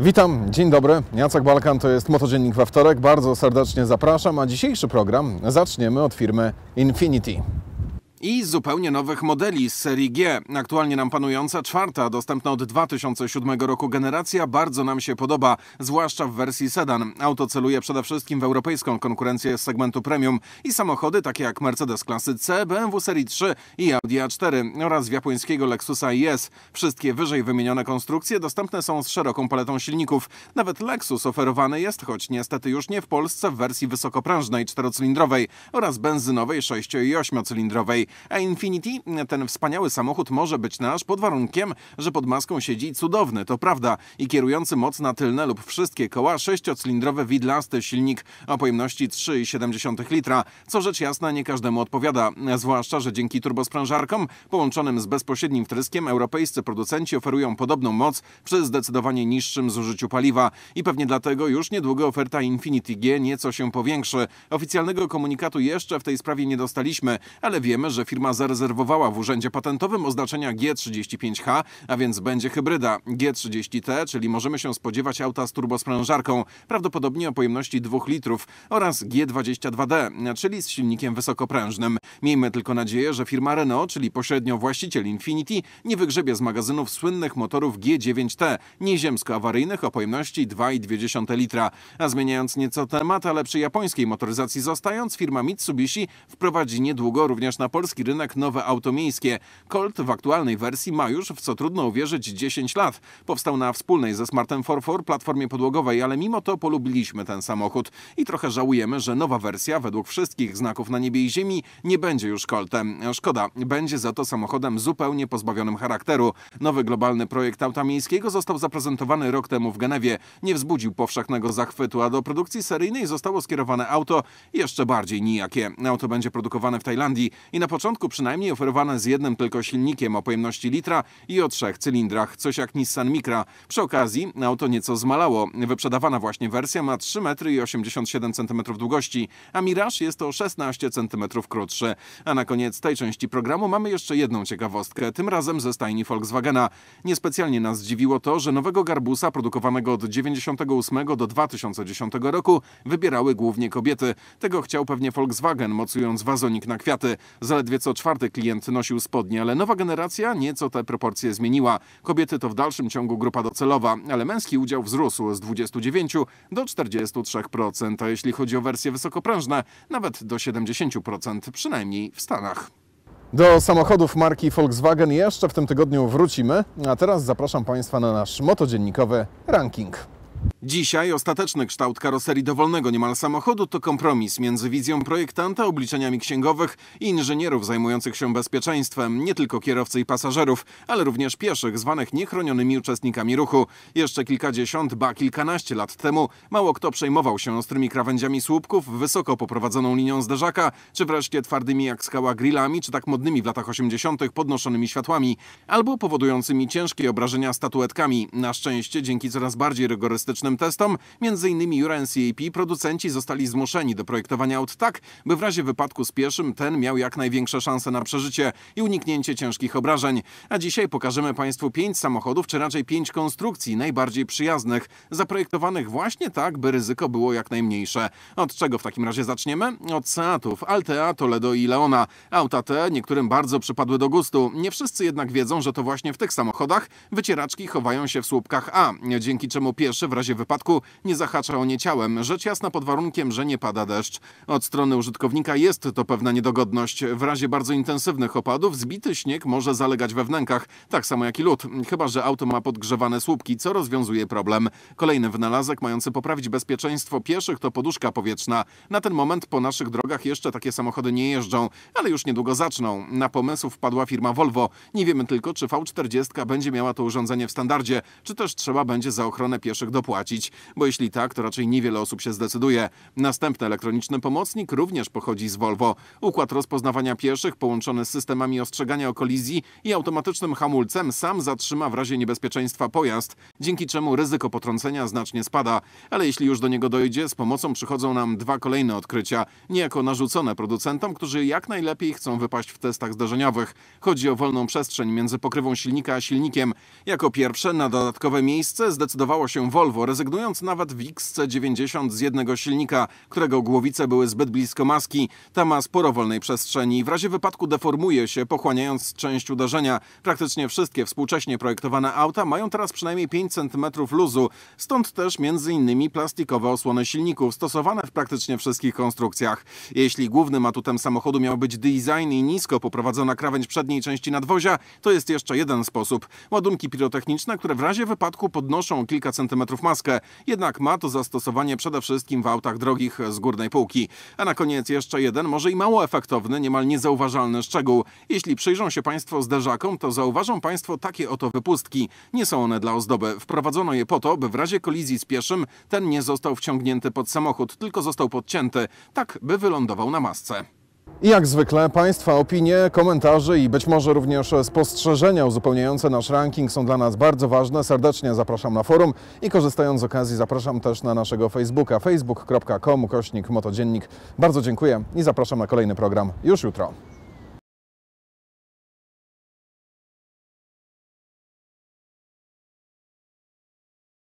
Witam, dzień dobry. Jacek Balkan to jest Motodziennik we wtorek. Bardzo serdecznie zapraszam, a dzisiejszy program zaczniemy od firmy Infinity i zupełnie nowych modeli z serii G. Aktualnie nam panująca czwarta, dostępna od 2007 roku generacja, bardzo nam się podoba, zwłaszcza w wersji sedan. Auto celuje przede wszystkim w europejską konkurencję z segmentu premium i samochody takie jak Mercedes klasy C, BMW serii 3 i Audi A4 oraz japońskiego Lexusa IS. Wszystkie wyżej wymienione konstrukcje dostępne są z szeroką paletą silników. Nawet Lexus oferowany jest, choć niestety już nie w Polsce, w wersji wysokoprężnej czterocylindrowej oraz benzynowej 6 i 8 cylindrowej. A Infinity, ten wspaniały samochód może być nasz pod warunkiem, że pod maską siedzi cudowny, to prawda, i kierujący moc na tylne lub wszystkie koła sześciocylindrowy widlasty silnik o pojemności 3,7 litra, co rzecz jasna nie każdemu odpowiada, zwłaszcza, że dzięki turbosprężarkom połączonym z bezpośrednim wtryskiem europejscy producenci oferują podobną moc przy zdecydowanie niższym zużyciu paliwa i pewnie dlatego już niedługo oferta Infinity G nieco się powiększy. Oficjalnego komunikatu jeszcze w tej sprawie nie dostaliśmy, ale wiemy, że firma zarezerwowała w Urzędzie Patentowym oznaczenia G35H, a więc będzie hybryda G30T, czyli możemy się spodziewać auta z turbosprężarką, prawdopodobnie o pojemności 2 litrów, oraz G22D, czyli z silnikiem wysokoprężnym. Miejmy tylko nadzieję, że firma Renault, czyli pośrednio właściciel Infinity, nie wygrzebie z magazynów słynnych motorów G9T, nieziemsko-awaryjnych o pojemności 2,2 litra. A zmieniając nieco temat, ale przy japońskiej motoryzacji zostając, firma Mitsubishi wprowadzi niedługo również na Polskę polski rynek nowe auto miejskie. Colt w aktualnej wersji ma już, w co trudno uwierzyć, 10 lat. Powstał na wspólnej ze Smartem 4 platformie podłogowej, ale mimo to polubiliśmy ten samochód i trochę żałujemy, że nowa wersja według wszystkich znaków na niebie i ziemi nie będzie już Coltem. Szkoda, będzie za to samochodem zupełnie pozbawionym charakteru. Nowy globalny projekt auta miejskiego został zaprezentowany rok temu w Genewie. Nie wzbudził powszechnego zachwytu, a do produkcji seryjnej zostało skierowane auto jeszcze bardziej nijakie. Auto będzie produkowane w Tajlandii i na początku przynajmniej oferowane z jednym tylko silnikiem o pojemności litra i o trzech cylindrach, coś jak Nissan Micra. Przy okazji auto nieco zmalało. Wyprzedawana właśnie wersja ma 3,87 metry i długości, a Mirage jest o 16 cm krótszy. A na koniec tej części programu mamy jeszcze jedną ciekawostkę, tym razem ze stajni Volkswagena. Niespecjalnie nas zdziwiło to, że nowego Garbusa produkowanego od 98 do 2010 roku wybierały głównie kobiety. Tego chciał pewnie Volkswagen, mocując wazonik na kwiaty. Zaledwie Zaledwie co czwarty klient nosił spodnie, ale nowa generacja nieco te proporcje zmieniła. Kobiety to w dalszym ciągu grupa docelowa, ale męski udział wzrósł z 29 do 43%, a jeśli chodzi o wersje wysokoprężne, nawet do 70%, przynajmniej w Stanach. Do samochodów marki Volkswagen jeszcze w tym tygodniu wrócimy, a teraz zapraszam Państwa na nasz motodziennikowy ranking. Dzisiaj ostateczny kształt karoserii dowolnego niemal samochodu to kompromis między wizją projektanta, obliczeniami księgowych i inżynierów zajmujących się bezpieczeństwem, nie tylko kierowcy i pasażerów, ale również pieszych, zwanych niechronionymi uczestnikami ruchu. Jeszcze kilkadziesiąt, ba kilkanaście lat temu mało kto przejmował się ostrymi krawędziami słupków, wysoko poprowadzoną linią zderzaka, czy wreszcie twardymi jak skała grillami, czy tak modnymi w latach 80. podnoszonymi światłami, albo powodującymi ciężkie obrażenia statuetkami. Na szczęście dzięki coraz bardziej rygorystycznym tym testom, m.in. URANCAP, producenci zostali zmuszeni do projektowania aut tak, by w razie wypadku z pieszym ten miał jak największe szanse na przeżycie i uniknięcie ciężkich obrażeń. A dzisiaj pokażemy Państwu pięć samochodów, czy raczej pięć konstrukcji najbardziej przyjaznych, zaprojektowanych właśnie tak, by ryzyko było jak najmniejsze. Od czego w takim razie zaczniemy? Od Seatów, Altea, Toledo i Leona. Auta te niektórym bardzo przypadły do gustu. Nie wszyscy jednak wiedzą, że to właśnie w tych samochodach wycieraczki chowają się w słupkach A, dzięki czemu pieszy w razie wypadku wypadku nie zahacza o nie ciałem, rzecz jasna pod warunkiem, że nie pada deszcz. Od strony użytkownika jest to pewna niedogodność. W razie bardzo intensywnych opadów zbity śnieg może zalegać we wnękach, tak samo jak i lód, chyba że auto ma podgrzewane słupki, co rozwiązuje problem. Kolejny wynalazek mający poprawić bezpieczeństwo pieszych to poduszka powietrzna. Na ten moment po naszych drogach jeszcze takie samochody nie jeżdżą, ale już niedługo zaczną. Na pomysł wpadła firma Volvo. Nie wiemy tylko, czy V40 będzie miała to urządzenie w standardzie, czy też trzeba będzie za ochronę pieszych dopłacić bo jeśli tak, to raczej niewiele osób się zdecyduje. Następny elektroniczny pomocnik również pochodzi z Volvo. Układ rozpoznawania pieszych połączony z systemami ostrzegania o kolizji i automatycznym hamulcem sam zatrzyma w razie niebezpieczeństwa pojazd, dzięki czemu ryzyko potrącenia znacznie spada. Ale jeśli już do niego dojdzie, z pomocą przychodzą nam dwa kolejne odkrycia, niejako narzucone producentom, którzy jak najlepiej chcą wypaść w testach zdarzeniowych. Chodzi o wolną przestrzeń między pokrywą silnika a silnikiem. Jako pierwsze na dodatkowe miejsce zdecydowało się Volvo rezygnując nawet w XC90 z jednego silnika, którego głowice były zbyt blisko maski. Ta ma sporo wolnej przestrzeni. i W razie wypadku deformuje się, pochłaniając część uderzenia. Praktycznie wszystkie współcześnie projektowane auta mają teraz przynajmniej 5 cm luzu, stąd też m.in. plastikowe osłony silników, stosowane w praktycznie wszystkich konstrukcjach. Jeśli głównym atutem samochodu miał być design i nisko poprowadzona krawędź przedniej części nadwozia, to jest jeszcze jeden sposób. Ładunki pirotechniczne, które w razie wypadku podnoszą kilka centymetrów maski, jednak ma to zastosowanie przede wszystkim w autach drogich z górnej półki. A na koniec jeszcze jeden, może i mało efektowny, niemal niezauważalny szczegół. Jeśli przyjrzą się Państwo zderzakom, to zauważą Państwo takie oto wypustki. Nie są one dla ozdoby. Wprowadzono je po to, by w razie kolizji z pieszym ten nie został wciągnięty pod samochód, tylko został podcięty, tak by wylądował na masce. I jak zwykle Państwa opinie, komentarze i być może również spostrzeżenia uzupełniające nasz ranking są dla nas bardzo ważne. Serdecznie zapraszam na forum i korzystając z okazji zapraszam też na naszego Facebooka facebook.com kośnik motodziennik. Bardzo dziękuję i zapraszam na kolejny program już jutro.